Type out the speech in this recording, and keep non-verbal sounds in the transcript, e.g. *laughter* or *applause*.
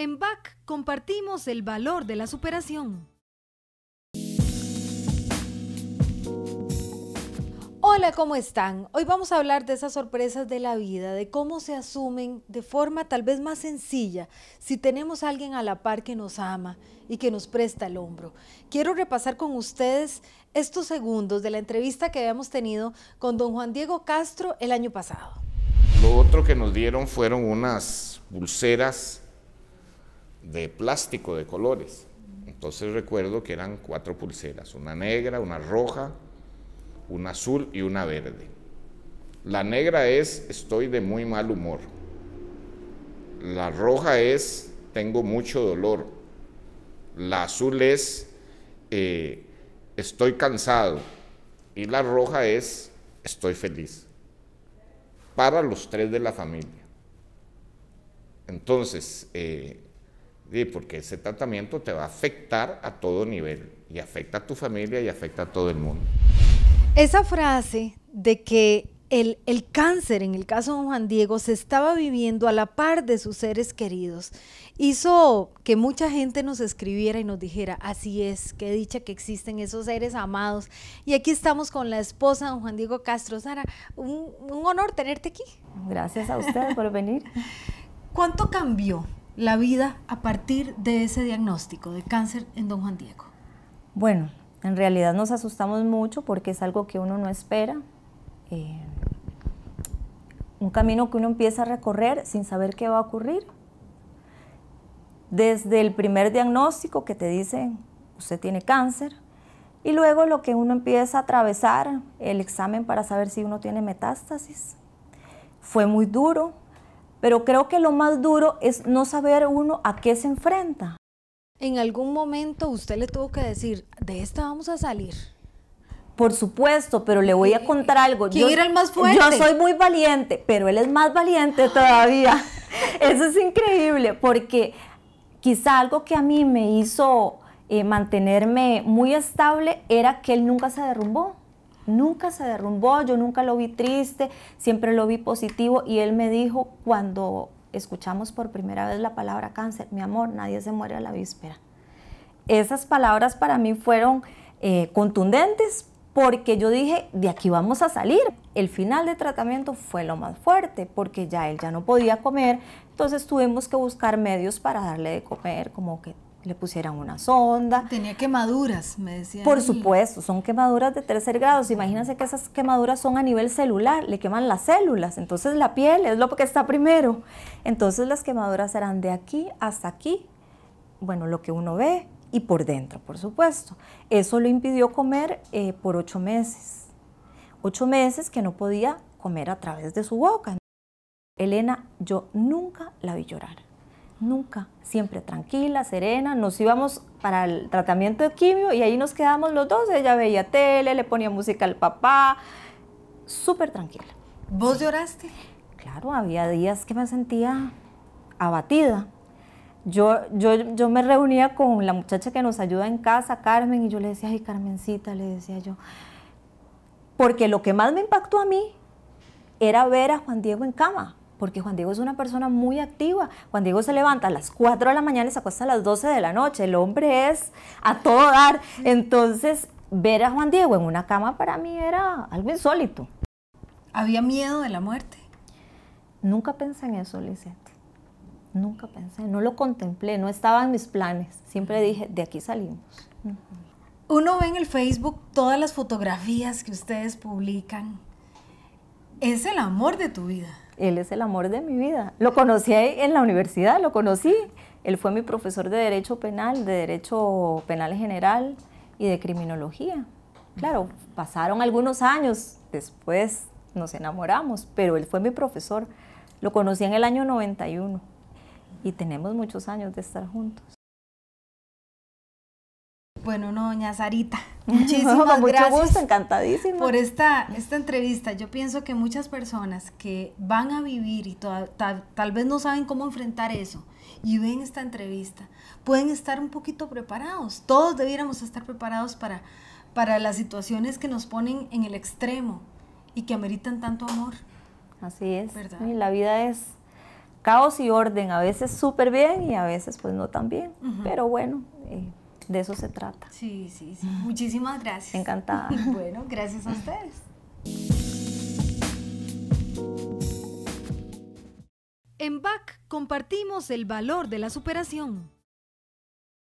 En BAC compartimos el valor de la superación. Hola, ¿cómo están? Hoy vamos a hablar de esas sorpresas de la vida, de cómo se asumen de forma tal vez más sencilla si tenemos a alguien a la par que nos ama y que nos presta el hombro. Quiero repasar con ustedes estos segundos de la entrevista que habíamos tenido con don Juan Diego Castro el año pasado. Lo otro que nos dieron fueron unas pulseras de plástico de colores. Entonces recuerdo que eran cuatro pulseras, una negra, una roja, una azul y una verde. La negra es estoy de muy mal humor. La roja es tengo mucho dolor. La azul es eh, estoy cansado. Y la roja es estoy feliz. Para los tres de la familia. Entonces, eh, porque ese tratamiento te va a afectar a todo nivel y afecta a tu familia y afecta a todo el mundo. Esa frase de que el, cáncer, en el caso de Juan Diego, se estaba viviendo a la par de sus seres queridos. Hizo que mucha gente nos escribiera y nos dijera, así es, qué dicha que existen esos seres amados. Y aquí estamos con la esposa de Juan Diego Castro. Sara, un honor tenerte aquí. Gracias a usted por venir. *laughs* ¿Cuánto cambió la vida a partir de ese diagnóstico de cáncer en don Juan Diego? Bueno, en realidad nos asustamos mucho porque es algo que uno no espera. Eh, un camino que uno empieza a recorrer sin saber qué va a ocurrir. Desde el primer diagnóstico que te dicen, usted tiene cáncer, y luego lo que uno empieza a atravesar, el examen para saber si uno tiene metástasis. Fue muy duro, pero creo que lo más duro es no saber uno a qué se enfrenta. ¿En algún momento usted le tuvo que decir, de esta vamos a salir? Por supuesto, pero le voy a contar algo. yo, era el más fuerte? Yo soy muy valiente, pero él es más valiente todavía. *laughs* Eso es increíble, porque quizá algo que a mí me hizo eh, mantenerme muy estable era que él nunca se derrumbó nunca se derrumbó, yo nunca lo vi triste, siempre lo vi positivo y él me dijo cuando escuchamos por primera vez la palabra cáncer, mi amor, nadie se muere a la víspera. Esas palabras para mí fueron eh, contundentes porque yo dije, de aquí vamos a salir. El final de tratamiento fue lo más fuerte porque ya él ya no podía comer, entonces tuvimos que buscar medios para darle de comer, como que le pusieran una sonda. Tenía quemaduras, me decían. Por supuesto, son quemaduras de tercer grado. Imagínense que esas quemaduras son a nivel celular, le queman las células, entonces la piel es lo que está primero. Entonces las quemaduras serán de aquí hasta aquí, bueno, lo que uno ve y por dentro, por supuesto. Eso lo impidió comer eh, por ocho meses. Ocho meses que no podía comer a través de su boca. Elena, yo nunca la vi llorar Nunca, siempre tranquila, serena. Nos íbamos para el tratamiento de quimio y ahí nos quedamos los dos. Ella veía tele, le ponía música al papá. Súper tranquila. ¿Vos lloraste? Claro, había días que me sentía abatida. Yo, yo, yo, me reunía con la muchacha que nos ayuda en casa, Carmen, y yo le decía, ay, Carmencita, le decía yo. Porque lo que más me impactó a mí era ver a Juan Diego en cama porque Juan Diego es una persona muy activa. Juan Diego se levanta a las 4 de la mañana y se acuesta a las 12 de la noche. El hombre es a todo dar. Entonces, ver a Juan Diego en una cama para mí era algo insólito. ¿Había miedo de la muerte? Nunca pensé en eso, Lisette. Nunca pensé, no lo contemplé, no estaba en mis planes. Siempre dije, de aquí salimos. Uno ve en el Facebook todas las fotografías que ustedes publican es el amor de tu vida. Él es el amor de mi vida. Lo conocí en la universidad, lo conocí. Él fue mi profesor de Derecho Penal, de Derecho Penal General y de Criminología. Claro, pasaron algunos años, después nos enamoramos, pero él fue mi profesor. Lo conocí en el año 91 y tenemos muchos años de estar juntos. Bueno, no, doña Sarita, *laughs* muchísimas gracias. gusto, encantadísima. Por esta, esta entrevista, yo pienso que muchas personas que van a vivir y tal, vez no saben cómo enfrentar eso y ven esta entrevista, pueden estar un poquito preparados. Todos debiéramos estar preparados para, para las situaciones que nos ponen en el extremo y que ameritan tanto amor. Así es. ¿verdad? la vida es caos y orden, a veces súper bien y a veces pues no tan bien. Pero bueno. Eh, de eso se trata. Sí, sí, sí. Muchísimas gracias. Encantada. *laughs* bueno, gracias a ustedes. En BAC compartimos el valor de la superación.